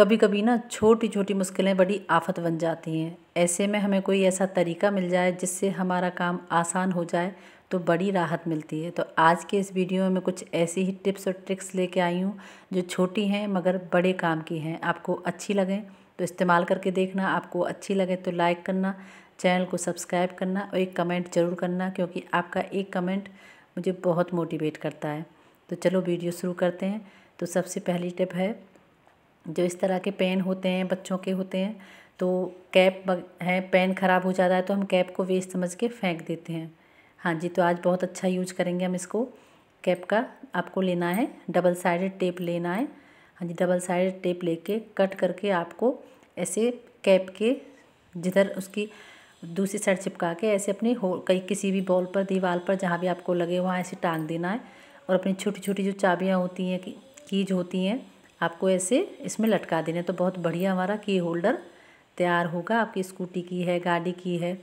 कभी कभी ना छोटी छोटी मुश्किलें बड़ी आफत बन जाती हैं ऐसे में हमें कोई ऐसा तरीका मिल जाए जिससे हमारा काम आसान हो जाए तो बड़ी राहत मिलती है तो आज के इस वीडियो में मैं कुछ ऐसी ही टिप्स और ट्रिक्स लेके आई हूँ जो छोटी हैं मगर बड़े काम की हैं आपको अच्छी लगें तो इस्तेमाल करके देखना आपको अच्छी लगे तो लाइक करना चैनल को सब्सक्राइब करना और एक कमेंट ज़रूर करना क्योंकि आपका एक कमेंट मुझे बहुत मोटिवेट करता है तो चलो वीडियो शुरू करते हैं तो सबसे पहली टिप है जो इस तरह के पेन होते हैं बच्चों के होते हैं तो कैप है पेन ख़राब हो जाता है तो हम कैप को वेस्ट समझ के फेंक देते हैं हाँ जी तो आज बहुत अच्छा यूज करेंगे हम इसको कैप का आपको लेना है डबल साइडेड टेप लेना है हाँ जी डबल साइडेड टेप लेके कट करके आपको ऐसे कैप के जिधर उसकी दूसरी साइड चिपका के ऐसे अपने हो कहीं किसी भी बॉल पर दीवार पर जहाँ भी आपको लगे वहाँ ऐसे टांग देना है और अपनी छोटी छोटी जो चाबियाँ होती हैं कीज होती हैं आपको ऐसे इसमें लटका देना तो बहुत बढ़िया हमारा की होल्डर तैयार होगा आपकी स्कूटी की है गाड़ी की है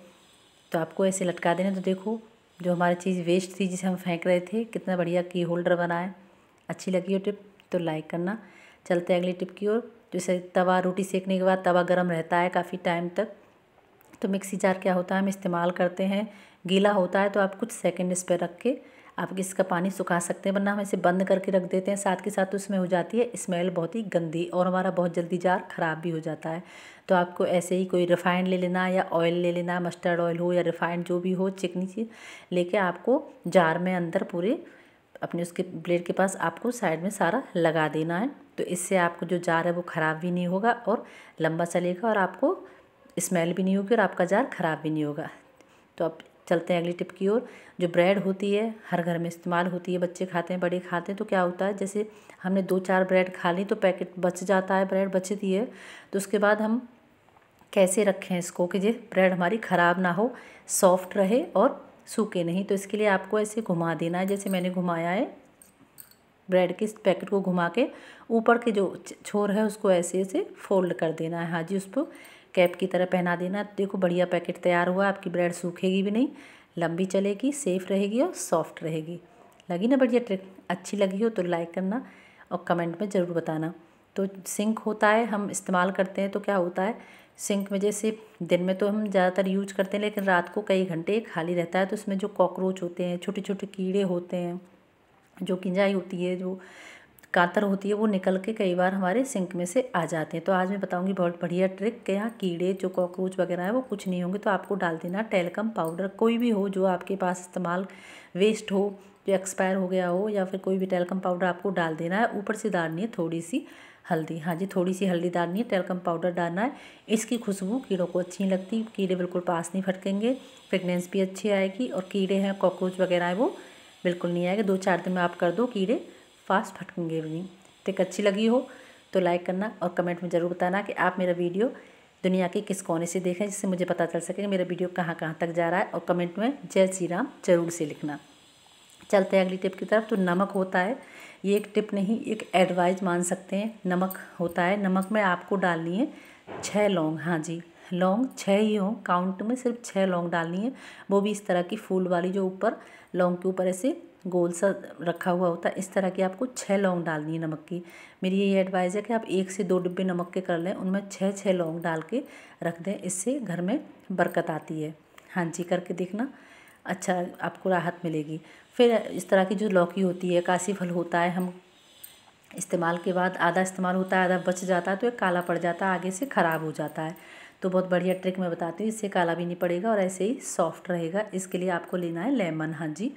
तो आपको ऐसे लटका देना तो देखो जो हमारी चीज़ वेस्ट थी जिसे हम फेंक रहे थे कितना बढ़िया की होल्डर बनाए अच्छी लगी हो टिप तो लाइक करना चलते हैं अगली टिप की ओर जैसे तवा रोटी सेकने के बाद तवा गर्म रहता है काफ़ी टाइम तक तो मिक्सी जार क्या होता है हम इस्तेमाल करते हैं गीला होता है तो आप कुछ सेकेंड इस पर रख के आप इसका पानी सुखा सकते हैं वरना हम इसे बंद करके रख देते हैं साथ के साथ उसमें हो जाती है स्मेल बहुत ही गंदी और हमारा बहुत जल्दी जार ख़राब भी हो जाता है तो आपको ऐसे ही कोई रिफ़ाइंड ले लेना या ऑयल ले लेना मस्टर्ड ऑयल हो या रिफ़ाइंड जो भी हो चिकनी चीज़ लेके आपको जार में अंदर पूरे अपने उसके ब्लेड के पास आपको साइड में सारा लगा देना है तो इससे आपको जो जार है वो ख़राब भी नहीं होगा और लंबा चलेगा और आपको स्मेल भी नहीं होगी और आपका जार ख़राब भी नहीं होगा तो आप चलते हैं अगली टिप की ओर जो ब्रेड होती है हर घर में इस्तेमाल होती है बच्चे खाते हैं बड़े खाते हैं तो क्या होता है जैसे हमने दो चार ब्रेड खा ली तो पैकेट बच जाता है ब्रेड बचती है तो उसके बाद हम कैसे रखें इसको कि जे ब्रेड हमारी ख़राब ना हो सॉफ्ट रहे और सूखे नहीं तो इसके लिए आपको ऐसे घुमा देना है जैसे मैंने घुमाया है ब्रेड के पैकेट को घुमा के ऊपर के जो छोर है उसको ऐसे ऐसे फोल्ड कर देना है हाँ जी उस पर कैप की तरह पहना देना देखो बढ़िया पैकेट तैयार हुआ आपकी ब्रेड सूखेगी भी नहीं लंबी चलेगी सेफ़ रहेगी और सॉफ्ट रहेगी लगी ना बढ़िया ट्रिक अच्छी लगी हो तो लाइक करना और कमेंट में ज़रूर बताना तो सिंक होता है हम इस्तेमाल करते हैं तो क्या होता है सिंक में जैसे दिन में तो हम ज़्यादातर यूज करते हैं लेकिन रात को कई घंटे खाली रहता है तो उसमें जो कॉकरोच होते हैं छोटे छोटे कीड़े होते हैं जो किंजाई होती है जो कातर होती है वो निकल के कई बार हमारे सिंक में से आ जाते हैं तो आज मैं बताऊंगी बहुत बढ़िया ट्रिक के यहाँ कीड़े जो कॉकरोच वगैरह है वो कुछ नहीं होंगे तो आपको डाल देना टेलकम पाउडर कोई भी हो जो आपके पास इस्तेमाल वेस्ट हो जो एक्सपायर हो गया हो या फिर कोई भी टेलकम पाउडर आपको डाल देना है ऊपर से डालनी है थोड़ी सी हल्दी हाँ जी थोड़ी सी हल्दी डालनी है टेलकम पाउडर डालना है इसकी खुशबू कीड़ों को अच्छी नहीं लगती कीड़े बिल्कुल पास नहीं फटकेंगे फ्रेगनेंस भी अच्छी आएगी और कीड़े हैं कॉकरोच वगैरह है वो बिल्कुल नहीं आएगा दो चार दिन में आप कर दो कीड़े फास्ट भटकेंगे भी नहीं टिक तो अच्छी लगी हो तो लाइक करना और कमेंट में ज़रूर बताना कि आप मेरा वीडियो दुनिया के किस कोने से देखें जिससे मुझे पता चल सके कि मेरा वीडियो कहाँ कहाँ तक जा रहा है और कमेंट में जय श्री राम जरूर से लिखना चलते हैं अगली टिप की तरफ तो नमक होता है ये एक टिप नहीं एक एडवाइज मान सकते हैं नमक होता है नमक में आपको डालनी है छः लौंग हाँ जी लौंग छः ही हों काउंट में सिर्फ छः लौंग डालनी है वो भी इस तरह की फूल वाली जो ऊपर लौंग के ऊपर ऐसे गोल सा रखा हुआ होता है इस तरह की आपको छः लौंग डालनी है नमक की मेरी यही एडवाइज़ है कि आप एक से दो डिब्बे नमक के कर लें उनमें छः छः लौंग डाल के रख दें इससे घर में बरकत आती है हाँ जी करके देखना अच्छा आपको राहत मिलेगी फिर इस तरह की जो लौकी होती है काशी फल होता है हम इस्तेमाल के बाद आधा इस्तेमाल होता है आधा बच जाता है तो एक काला पड़ जाता है आगे से ख़राब हो जाता है तो बहुत बढ़िया ट्रिक मैं बताती हूँ इससे काला भी नहीं पड़ेगा और ऐसे ही सॉफ्ट रहेगा इसके लिए आपको लेना है लेमन हाँ जी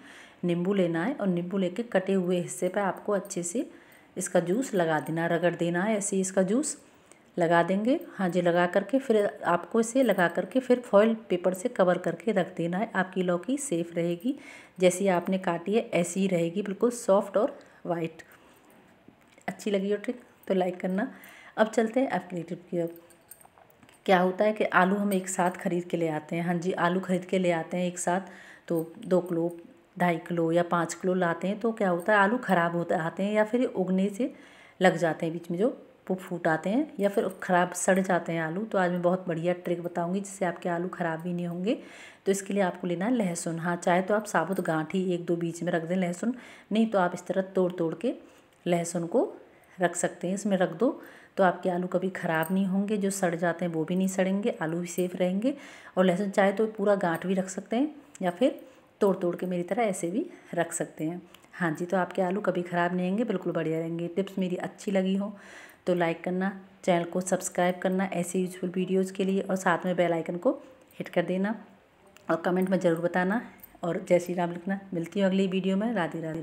नींबू लेना है और नींबू लेके कटे हुए हिस्से पर आपको अच्छे से इसका जूस लगा देना रगड़ देना है ऐसे इसका जूस लगा देंगे हाँ जी लगा करके फिर आपको इसे लगा करके फिर फॉइल पेपर से कवर करके रख देना है आपकी लौकी सेफ़ रहेगी जैसी आपने काटी है ऐसी ही रहेगी बिल्कुल सॉफ्ट और वाइट अच्छी लगी हो ट्रिक तो लाइक करना अब चलते हैं आपकी ट्रिप की अब क्या होता है कि आलू हम एक साथ ख़रीद के ले आते हैं हाँ जी आलू ख़रीद के ले आते हैं एक साथ तो दो किलो ढाई किलो या पाँच किलो लाते हैं तो क्या होता है आलू ख़राब होते आते हैं या फिर उगने से लग जाते हैं बीच में जो वो फूट आते हैं या फिर ख़राब सड़ जाते हैं आलू तो आज मैं बहुत बढ़िया ट्रिक बताऊंगी जिससे आपके आलू ख़राब भी नहीं होंगे तो इसके लिए आपको लेना है लहसुन हाँ चाहे तो आप साबुत गांठ ही एक दो बीच में रख दें लहसुन नहीं तो आप इस तरह तोड़ तोड़ के लहसुन को रख सकते हैं इसमें रख दो तो आपके आलू कभी ख़राब नहीं होंगे जो सड़ जाते हैं वो भी नहीं सड़ेंगे आलू भी सेफ़ रहेंगे और लहसुन चाहे तो पूरा गांठ भी रख सकते हैं या फिर तोड़ तोड़ के मेरी तरह ऐसे भी रख सकते हैं हाँ जी तो आपके आलू कभी ख़राब नहीं होंगे बिल्कुल बढ़िया रहेंगे टिप्स मेरी अच्छी लगी हो तो लाइक करना चैनल को सब्सक्राइब करना ऐसे यूजफुल वीडियोज़ के लिए और साथ में बेल आइकन को हिट कर देना और कमेंट में ज़रूर बताना और जय श्री राम लिखना मिलती हूँ अगली वीडियो में राधे राधे